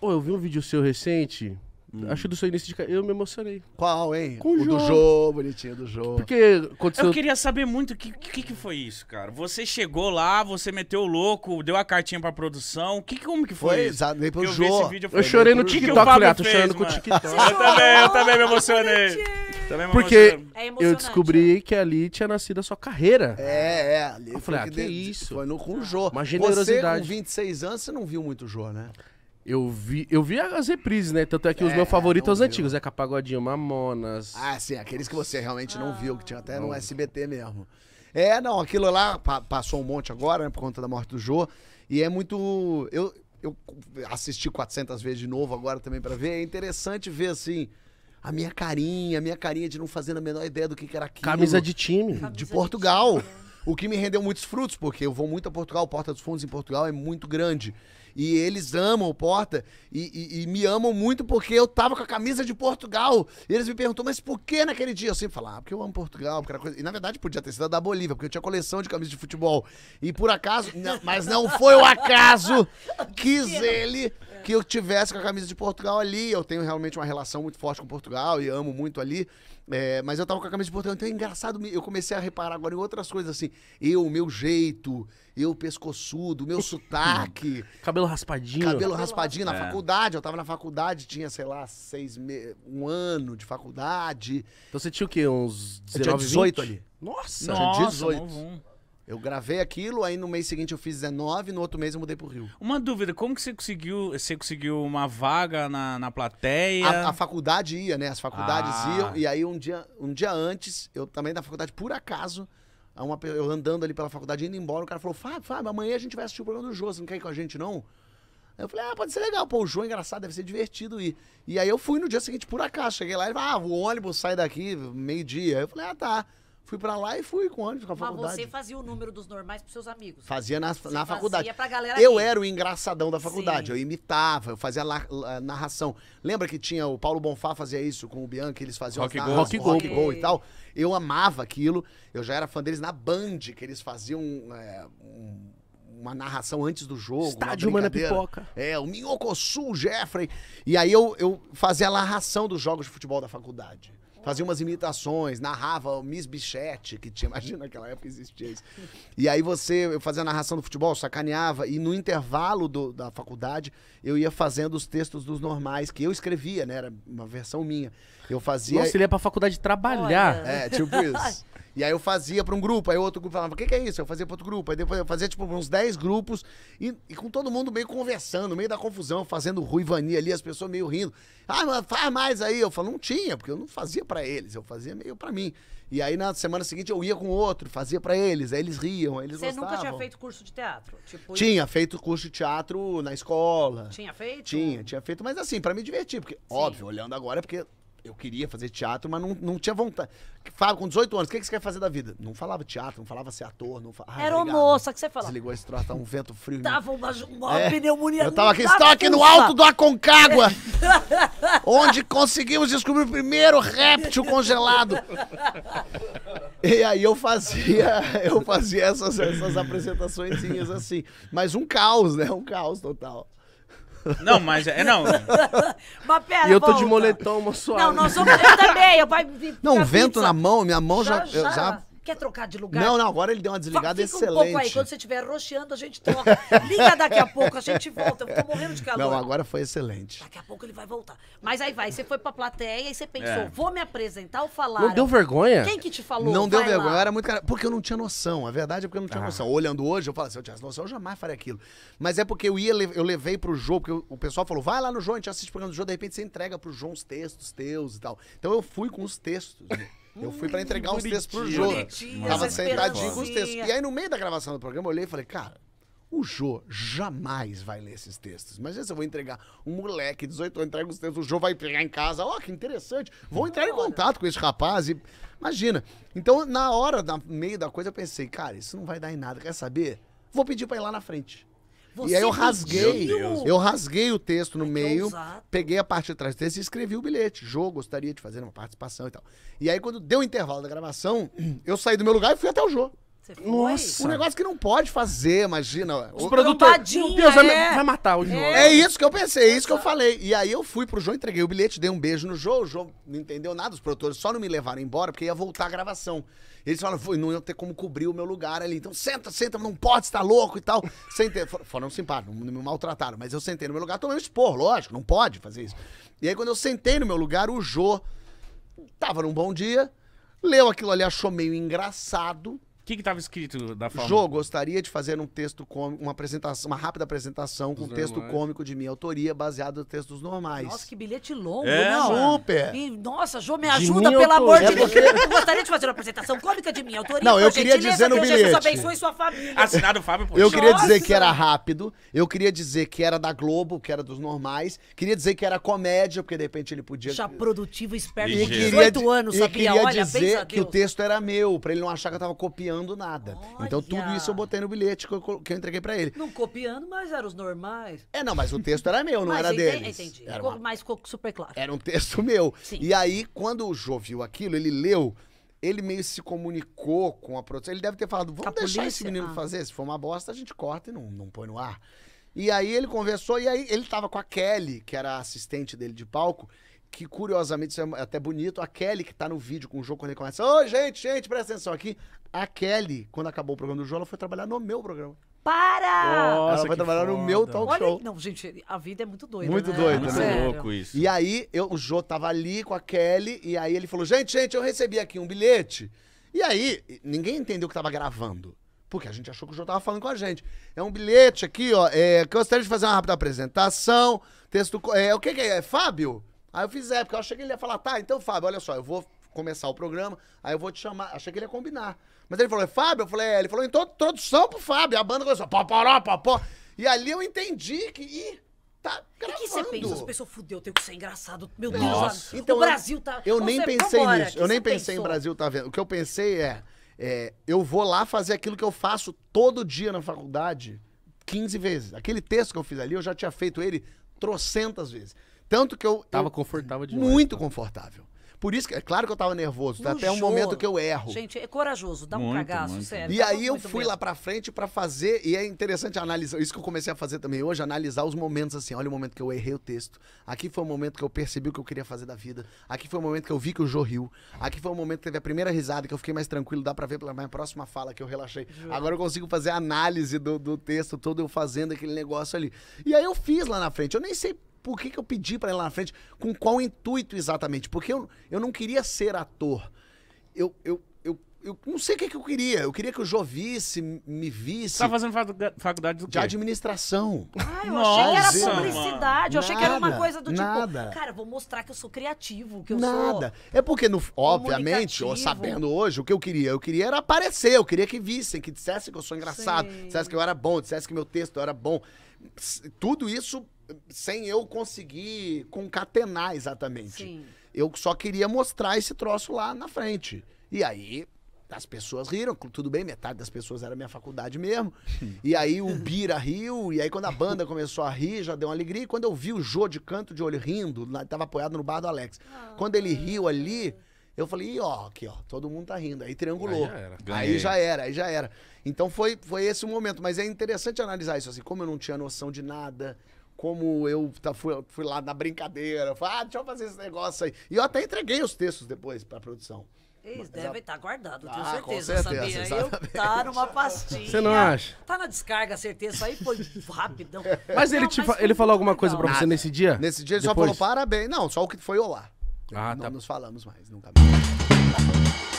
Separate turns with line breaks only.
Ô, eu vi um vídeo seu recente. Hum. Acho do seu início de carreira. Eu me emocionei. Qual, hein? Com o, o jogo. do jogo, bonitinho, do jogo. Porque aconteceu... Eu queria saber muito o que, que, que, foi isso, cara. Você chegou lá, você meteu o louco, deu a cartinha pra produção. Que, como que foi? Foi, exato, Nem pro eu jogo. Vídeo, eu, eu chorei no TikTok, Léo. Tô chorando mano. com o TikTok. eu também, eu também me emocionei. Também Porque é eu descobri é. que ali tinha nascido a sua carreira. É, é. Ali eu falei, ah, que, que isso. Foi no, com o Jô. Uma generosidade. Você, com 26 anos, você não viu muito o Jô, né? Eu vi, eu vi as reprises, né? Tanto é que é, os meus favoritos os antigos, é Capagodinho, Mamonas. Ah, sim, aqueles que você realmente não viu, que tinha até não. no SBT mesmo. É, não, aquilo lá pa passou um monte agora, né, por conta da morte do Jô, e é muito... Eu, eu assisti 400 vezes de novo agora também para ver, é interessante ver, assim, a minha carinha, a minha carinha de não fazer a menor ideia do que, que era aquilo. Camisa de time. Camisa de Portugal. De time. É. O que me rendeu muitos frutos, porque eu vou muito a Portugal, o Porta dos Fundos em Portugal é muito grande. E eles amam o Porta e, e, e me amam muito porque eu tava com a camisa de Portugal. E eles me perguntou mas por que naquele dia? Eu sempre falava, ah, porque eu amo Portugal. Porque coisa... E na verdade podia ter sido a da Bolívia, porque eu tinha coleção de camisas de futebol. E por acaso, não, mas não foi o acaso, quis ele que eu tivesse com a camisa de Portugal ali. Eu tenho realmente uma relação muito forte com Portugal e amo muito ali. É, mas eu tava com a camisa de Portugal. Então é engraçado, eu comecei a reparar agora em outras coisas assim. Eu, meu jeito, eu pescoçudo, meu sotaque. Cabelo raspadinho. Cabelo, raspadinho na é. faculdade. Eu tava na faculdade, tinha, sei lá, seis me... um ano de faculdade. Então você tinha o quê? Uns 19, eu tinha 18 20? ali. Nossa, Nossa 18. Eu gravei aquilo, aí no mês seguinte eu fiz 19, no outro mês eu mudei pro Rio. Uma dúvida, como que você conseguiu, você conseguiu uma vaga na, na plateia? A, a faculdade ia, né? As faculdades ah. iam, e aí um dia, um dia antes, eu também da faculdade, por acaso, uma, eu andando ali pela faculdade, indo embora, o cara falou, Fábio, Fábio, amanhã a gente vai assistir o programa do Jô, você não quer ir com a gente não? Aí eu falei, ah, pode ser legal, pô, o Jô é engraçado, deve ser divertido ir. E aí eu fui no dia seguinte, por acaso, cheguei lá, ele falou, ah, o ônibus sai daqui meio-dia. Eu falei, ah, tá. Fui pra lá e fui com ônibus pra Mas faculdade. você fazia o número dos normais pros seus amigos. Fazia na, na faculdade. Fazia pra galera eu ir. era o engraçadão da faculdade. Sim. Eu imitava, eu fazia la, la, narração. Lembra que tinha o Paulo Bonfá fazia isso com o Bianca, eles faziam rock, as go, rock, rock go e tal. Eu amava aquilo. Eu já era fã deles na Band, que eles faziam é, um, uma narração antes do jogo. Estádio Mana Pipoca. É, o Minhocosul, Jeffrey. E aí eu, eu fazia a narração dos jogos de futebol da faculdade fazia umas imitações, narrava Miss Bichette, que tinha, imagina naquela época existia isso. E aí você, eu fazia a narração do futebol, sacaneava, e no intervalo do, da faculdade eu ia fazendo os textos dos normais, que eu escrevia, né? Era uma versão minha. Eu fazia. Você ele ia pra faculdade trabalhar. Olha. É, tipo isso. E aí eu fazia para um grupo, aí outro grupo falava, o que, que, é isso? Eu fazia para outro grupo, aí depois eu fazia tipo uns 10 grupos e, e, com todo mundo meio conversando, meio da confusão, fazendo ruivania ali, as pessoas meio rindo. Ah, mas faz mais aí. Eu falo, não tinha, porque eu não fazia para eles, eu fazia meio para mim. E aí na semana seguinte eu ia com outro, fazia para eles, aí eles riam, aí eles Você gostavam. Você nunca tinha feito curso de teatro? Tipo... Tinha feito curso de teatro na escola. Tinha feito? Tinha, tinha feito, mas assim, para me divertir, porque Sim. óbvio, olhando agora é porque eu queria fazer teatro, mas não, não tinha vontade. Fábio, com 18 anos, o que, que você quer fazer da vida? Não falava teatro, não falava ser ator, não falava. Ah, Era uma moça que você falava. Desligou esse troço, tava tá um vento frio. Tava uma, uma é, pneumonia. Eu tava aqui, estava aqui no alto do Aconcágua, onde conseguimos descobrir o primeiro réptil congelado. E aí eu fazia, eu fazia essas, essas assim. Mas um caos, né? Um caos total. Não, mas é não. mas pera, e eu tô volta. de moletom, moço. Não, nós vamos. Eu também. Eu vai, não, vento pizza. na mão, minha mão já. já, já, já Quer trocar de lugar? Não, não, agora ele deu uma desligada Fica excelente. um pouco aí, quando você estiver roxeando, a gente troca. Liga daqui a pouco, a gente volta. Eu tô morrendo de calor. Não, agora foi excelente. Daqui a pouco ele vai voltar. Mas aí vai, você foi pra plateia e você pensou, é. vou me apresentar ou falar? Não deu vergonha? Quem que te falou? Não vai deu vergonha, lá. era muito cara. Porque eu não tinha noção. A verdade é porque eu não tinha ah. noção. Olhando hoje, eu falo, assim, se eu tinha noção, eu jamais faria aquilo. Mas é porque eu ia, eu levei pro jogo, porque o pessoal falou, vai lá no João, a gente assiste o programa do João, de repente você entrega pro João os textos teus e tal. Então eu fui com os textos. Né? Eu fui pra entregar os textos pro Jô. Tava sentadinho com os textos. E aí, no meio da gravação do programa, eu olhei e falei, cara, o Jô jamais vai ler esses textos. Imagina se eu vou entregar um moleque, 18 anos, entrega os textos, o Jô vai pegar em casa, ó, oh, que interessante. Vou entrar em contato com esse rapaz e. Imagina. Então, na hora, no meio da coisa, eu pensei, cara, isso não vai dar em nada. Quer saber? Vou pedir pra ir lá na frente. Você e aí eu rasguei. Eu rasguei o texto no é é meio, peguei a parte de trás do texto e escrevi o bilhete. Jogo, gostaria de fazer uma participação e tal. E aí, quando deu o intervalo da gravação, eu saí do meu lugar e fui até o jogo foi? Nossa. Um negócio que não pode fazer, imagina. Os produtores. é. vai matar o João. É. é isso que eu pensei, é isso que eu falei. E aí eu fui pro João, entreguei o bilhete, dei um beijo no João. O João não entendeu nada, os produtores só não me levaram embora porque ia voltar a gravação. Eles falaram, não ia ter como cobrir o meu lugar ali. Então, senta, senta, não pode, você tá louco e tal. Sentei. Foram simpáticos, não me maltrataram, mas eu sentei no meu lugar, tomei um expor, lógico, não pode fazer isso. E aí, quando eu sentei no meu lugar, o Jô tava num bom dia, leu aquilo ali, achou meio engraçado que estava escrito da forma? Jô, gostaria de fazer um texto cômico, uma apresentação, uma rápida apresentação com texto cômico de minha autoria, baseado nos textos normais. Nossa, que bilhete longo, é, né? Super! E, nossa, Jô, me ajuda, pelo amor de Deus. Eu gostaria de fazer uma apresentação cômica de minha autoria. Não, eu queria dizer no Deus bilhete. Jesus abençoe sua família. Assinado Fábio Pochão. Eu queria dizer que era rápido, eu queria dizer que era da Globo, que era dos normais, queria dizer que era comédia, porque de repente ele podia... Já produtivo, esperto, com 18 anos, sabia? E queria Olha, dizer que o texto era meu, pra ele não achar que eu tava copiando copiando nada. Olha. Então tudo isso eu botei no bilhete que eu, que eu entreguei para ele. Não copiando, mas eram os normais. É, não, mas o texto era meu, não mas era dele deles. Entendi. Era uma... Mas ficou super claro. Era um texto meu. Sim. E aí, quando o Jô viu aquilo, ele leu ele meio se comunicou com a produção. Ele deve ter falado: vamos deixar esse menino ah. fazer. Se for uma bosta, a gente corta e não, não põe no ar. E aí ele conversou, e aí ele tava com a Kelly, que era assistente dele de palco, que curiosamente isso é, é até bonito, a Kelly que tá no vídeo com o jogo quando ele começa, Oi, gente, gente, presta atenção aqui. A Kelly, quando acabou o programa do João, ela foi trabalhar no meu programa. Para! Nossa, ela foi trabalhar foda. no meu talk Olha, show. Não, gente, a vida é muito doida. Muito né? doida, é, né? Muito louco isso. E aí, eu, o Jô tava ali com a Kelly, e aí ele falou: gente, gente, eu recebi aqui um bilhete. E aí, ninguém entendeu que tava gravando. Porque a gente achou que o João tava falando com a gente. É um bilhete aqui, ó. É, gostaria de fazer uma rápida apresentação. Texto. É, o que, que é? é Fábio? Aí eu fiz é, porque eu achei que ele ia falar, tá, então, Fábio, olha só, eu vou começar o programa, aí eu vou te chamar. Achei que ele ia combinar. Mas ele falou, é Fábio? Eu falei, é. Ele falou, então, introdução pro Fábio. A banda começou, paparó, papó. E ali eu entendi que. Ih, tá gravando. O que você pensa? As pessoas fudeu, tem que ser engraçado. Meu Deus, Nossa. Então, o Brasil tá. Eu nem é pensei vambora, nisso. Eu nem pensei pensou? em Brasil tá vendo. O que eu pensei é, é. Eu vou lá fazer aquilo que eu faço todo dia na faculdade 15 vezes. Aquele texto que eu fiz ali, eu já tinha feito ele trocentas vezes. Tanto que eu. Tava eu, confortável demais. Muito tá? confortável. Por isso que, é claro que eu tava nervoso, tá? até um momento que eu erro. Gente, é corajoso, dá um muito, cagaço, muito. sério. E tá aí eu fui mesmo. lá pra frente para fazer, e é interessante analisar, isso que eu comecei a fazer também hoje, analisar os momentos assim, olha o momento que eu errei o texto, aqui foi o momento que eu percebi o que eu queria fazer da vida, aqui foi o momento que eu vi que o Jô riu, aqui foi o momento que teve a primeira risada, que eu fiquei mais tranquilo, dá pra ver pela minha próxima fala que eu relaxei. Juro. Agora eu consigo fazer a análise do, do texto todo, eu fazendo aquele negócio ali. E aí eu fiz lá na frente, eu nem sei por que, que eu pedi para ir lá na frente? Com qual intuito exatamente? Porque eu, eu não queria ser ator. Eu, eu, eu, eu não sei o que, que eu queria. Eu queria que o Jô visse, me visse. Tá fazendo faculdade do quê? De administração. Ah, eu Nossa, achei que era publicidade. Eu achei que era uma coisa do tipo, nada. cara, vou mostrar que eu sou criativo, que eu nada. sou. Nada. É porque, no, obviamente, ou sabendo hoje, o que eu queria? Eu queria era aparecer, eu queria que vissem, que dissessem que eu sou engraçado, dissessem que eu era bom, dissessem que meu texto era bom. Tudo isso sem eu conseguir concatenar exatamente. Sim. Eu só queria mostrar esse troço lá na frente. E aí as pessoas riram, tudo bem, metade das pessoas era minha faculdade mesmo. E aí o Bira riu, e aí quando a banda começou a rir, já deu uma alegria. E quando eu vi o Jô de canto de olho rindo, tava apoiado no bar do Alex. Ah, quando ele riu ali, eu falei, ó, aqui, ó, todo mundo tá rindo. Aí triangulou. Aí já era, aí já era. Aí já era. Então foi, foi esse o momento. Mas é interessante analisar isso, assim, como eu não tinha noção de nada, como eu tá, fui, fui, lá na brincadeira, falei, ah, deixa eu fazer esse negócio aí. E eu até entreguei os textos depois pra produção. Eles devem estar tá guardados, ah, tenho certeza, com certeza sabia? Exatamente. Eu tá numa pastinha. Você não acha? Tá na descarga, certeza. Aí foi rapidão. Mas não, ele, te mas fa ele falou alguma legal. coisa pra você Nada. nesse dia? Nesse dia ele depois? só falou parabéns. Não, só o que foi olá. Ah, não tá. nos falamos mais, nunca mais.